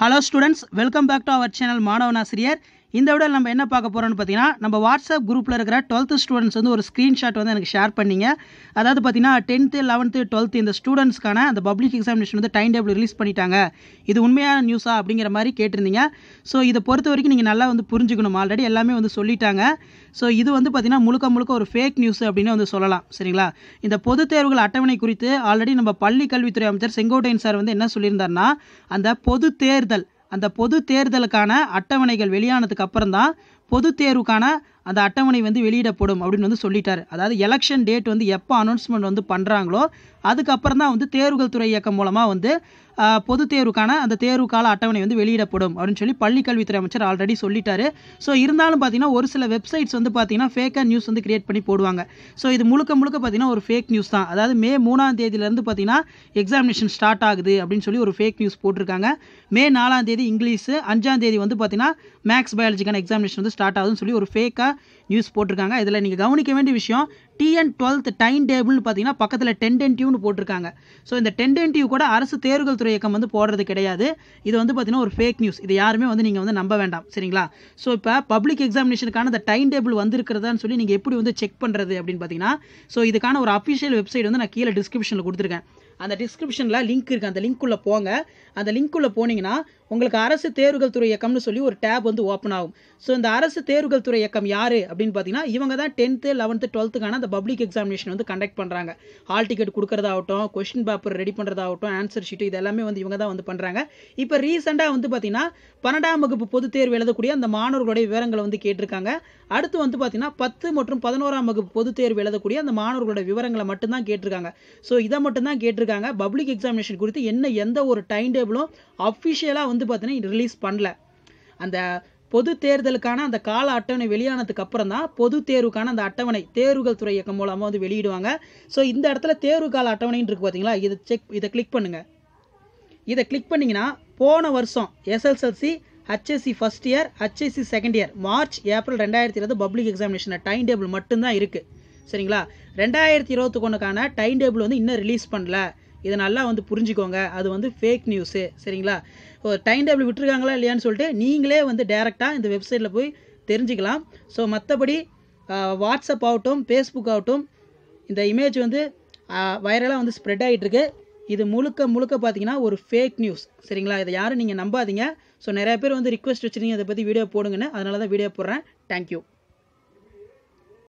hello students welcome back to our channel மாணவன் ஆசிரியர் இந்த விட நம்ம என்ன பார்க்க போகிறோம்னு பார்த்தீங்கன்னா நம்ம வாட்ஸ்அப் குரூப்பில் இருக்கிற டுவெல்த்து ஸ்டூடெண்ட்ஸ் வந்து ஒரு ஸ்க்ரீன்ஷாட் வந்து எனக்கு ஷேர் பண்ணிங்க அதாவது பார்த்தீங்கன்னா டென்த்து லெவன்த்து டுவெல்த்து இந்த ஸ்டூடெண்ட்ஸ்க்கான அந்த பப்ளிக் எக்ஸாமினேஷன் வந்து டைம் டேபிள் ரிலீஸ் பண்ணிட்டாங்க இது உண்மையான நியூஸா அப்படிங்கிற மாதிரி கேட்டிருந்தீங்க ஸோ இதை பொறுத்த வரைக்கும் நீங்கள் நல்லா வந்து புரிஞ்சுக்கணும் ஆல்ரெடி எல்லாமே வந்து சொல்லிட்டாங்க ஸோ இது வந்து பார்த்தீங்கன்னா முழுக்க முழுக்க ஒரு ஃபேக் நியூஸ் அப்படின்னு வந்து சொல்லலாம் சரிங்களா இந்த பொது தேர்வுகள் அட்டவணை குறித்து ஆல்ரெடி நம்ம பள்ளி கல்வித்துறை அமைச்சர் செங்கோட்டையன் சார் வந்து என்ன சொல்லியிருந்தார்னா அந்த பொது தேர்தல் அந்த பொது தேர்தலுக்கான அட்டவணைகள் வெளியானதுக்கு அப்புறம் தான் பொது தேர்வுக்கான அந்த அட்டவணை வந்து வெளியிடப்படும் அப்படின்னு வந்து சொல்லிட்டார் அதாவது எலெக்ஷன் டேட் வந்து எப்போ அனௌன்ஸ்மெண்ட் வந்து பண்ணுறாங்களோ அதுக்கப்புறம் தான் வந்து தேர்வுகள் துறை இயக்கம் மூலமாக வந்து பொது தேர்வுக்கான அந்த தேர்வு கால அட்டவணை வந்து வெளியிடப்படும் அப்படின்னு சொல்லி பள்ளிக்கல்வித்துறை அமைச்சர் ஆல்ரெடி சொல்லிட்டாரு ஸோ இருந்தாலும் பார்த்தீங்கன்னா ஒரு சில வெப்சைட்ஸ் வந்து பார்த்தீங்கன்னா ஃபேக்காக நியூஸ் வந்து கிரியேட் பண்ணி போடுவாங்க ஸோ இது முழுக்க முழுக்க பார்த்தீங்கன்னா ஒரு ஃபேக் நியூஸ் தான் அதாவது மே மூணாம் தேதியிலேருந்து பார்த்தீங்கன்னா எக்ஸாமினேஷன் ஸ்டார்ட் ஆகுது அப்படின்னு சொல்லி ஒரு ஃபேக் நியூஸ் போட்டிருக்காங்க மே நாலாம் தேதி இங்கிலீஷு அஞ்சாம் தேதி வந்து பார்த்தீங்கன்னா மேக்ஸ் பயாலஜிக்கான எக்ஸாமினேஷன் வந்து ஸ்டார்ட் ஆகுதுன்னு சொல்லி ஒரு ஃபேக்காக நியூஸ் போட்டிருக்காங்க இதில் நீங்கள் கவனிக்க வேண்டிய விஷயம் டிஎன் டுவெல்த் டைம் டேபிள்னு பார்த்தீங்கன்னா பக்கத்தில் டென்டென்டிவ்னு போட்டிருக்காங்க ஸோ இந்த டென்டென்டிவ் கூட அரசு தேர்தல் துறை இயக்கம் வந்து போடுறது கிடையாது இது வந்து பார்த்தீங்கன்னா ஒரு ஃபேக் நியூஸ் இது யாருமே வந்து நீங்கள் வந்து நம்ப வேண்டாம் சரிங்களா ஸோ இப்போ பப்ளிக் எக்ஸாமினேஷனுக்கான இந்த டைம் டேபிள் வந்திருக்கிறதான்னு சொல்லி நீங்கள் எப்படி வந்து செக் பண்ணுறது அப்படின்னு பார்த்தீங்கன்னா ஸோ இதுக்கான ஒரு அஃபிஷியல் வெப்சைட் வந்து நான் கீழே டிஸ்கிரிப்ஷனில் கொடுத்துருக்கேன் அந்த டிஸ்கிரிப்ஷனில் லிங்க் இருக்குது அந்த லிங்க்குள்ளே போங்க அந்த லிங்க்குள்ளே போனீங்கன்னா உங்களுக்கு அரசு தேர்வுகள் துறை இயக்கம்னு சொல்லி ஒரு டேப் வந்து ஓப்பன் ஆகும் ஸோ இந்த அரசு தேர்வுகள் துறை இயக்கம் யார் அப்படின்னு பார்த்தீங்கன்னா இவங்க தான் டென்த்து லெவன்த்து டுவெல்த்துக்கான அந்த பப்ளிக் எக்ஸாமினேஷன் வந்து கண்டக்ட் பண்ணுறாங்க ஹால் டிக்கெட் கொடுக்குறதாகட்டும் கொஸ்டின் பேப்பர் ரெடி பண்ணுறதாகட்டும் ஆன்சர் ஷீட் இது எல்லாமே வந்து இவங்க தான் வந்து பண்ணுறாங்க இப்போ ரீசெண்டாக வந்து பார்த்தீங்கன்னா பன்னெண்டாம் வகுப்பு பொதுத் தேர்வு எழுதக்கூடிய அந்த மாணவர்களுடைய விவரங்களை வந்து கேட்டிருக்காங்க அடுத்து வந்து பார்த்தீங்கன்னா பத்து மற்றும் பதினோராம் வகுப்பு பொது தேர்வு எழுதக்கூடிய அந்த மாணவர்களோட விவரங்களை மட்டும்தான் கேட்டிருக்காங்க ஸோ இதை மட்டும்தான் கேட்டிருக்காங்க பப்ளிக் எக்ஸாமினேஷன் குறித்து என்ன எந்த ஒரு டைம் டேபிளும் அஃபிஷியலாக வந்து வந்து பார்த்தீங்கன்னா ரிலீஸ் பண்ணல அந்த பொது தேர்தலுக்கான அந்த கால அட்டவணை வெளியானதுக்கு அப்புறம் தான் பொது தேர்வுக்கான அந்த அட்டவணை தேர்வுகள் துறை இயக்கம் மூலமாக வந்து வெளியிடுவாங்க ஸோ இந்த இடத்துல தேர்வு கால அட்டவணைன்னு இருக்குது பார்த்தீங்களா இதை செக் இதை கிளிக் பண்ணுங்கள் இதை கிளிக் பண்ணிங்கன்னா போன வருஷம் SSLC HSC first year HSC second year March April ரெண்டாயிரத்தி இருபது பப்ளிக் எக்ஸாமினேஷன் டைம் டேபிள் மட்டும்தான் இருக்குது சரிங்களா ரெண்டாயிரத்தி இருபத்தி ஒன்றுக்கான டைம் டேபிள் வந்து இன்னும் ரிலீஸ் பண்ணல இதை நல்லா வந்து புரிஞ்சுக்கோங்க அது வந்து ஃபேக் நியூஸு சரிங்களா ஓ டைம் டேபிள் விட்டுருக்காங்களா இல்லையான்னு சொல்லிட்டு நீங்களே வந்து டேரெக்டாக இந்த வெப்சைட்டில் போய் தெரிஞ்சுக்கலாம் ஸோ மற்றபடி வாட்ஸ்அப் ஆகட்டும் ஃபேஸ்புக் ஆகட்டும் இந்த இமேஜ் வந்து வைரலாக வந்து ஸ்ப்ரெட் ஆகிட்டுருக்கு இது முழுக்க முழுக்க பார்த்தீங்கன்னா ஒரு ஃபேக் நியூஸ் சரிங்களா இதை யாரும் நீங்கள் நம்பாதீங்க ஸோ நிறையா பேர் வந்து ரிக்வஸ்ட் வச்சுருந்தீங்க அதை பற்றி வீடியோ போடுங்கன்னு அதனால தான் வீடியோ போடுறேன் தேங்க்யூ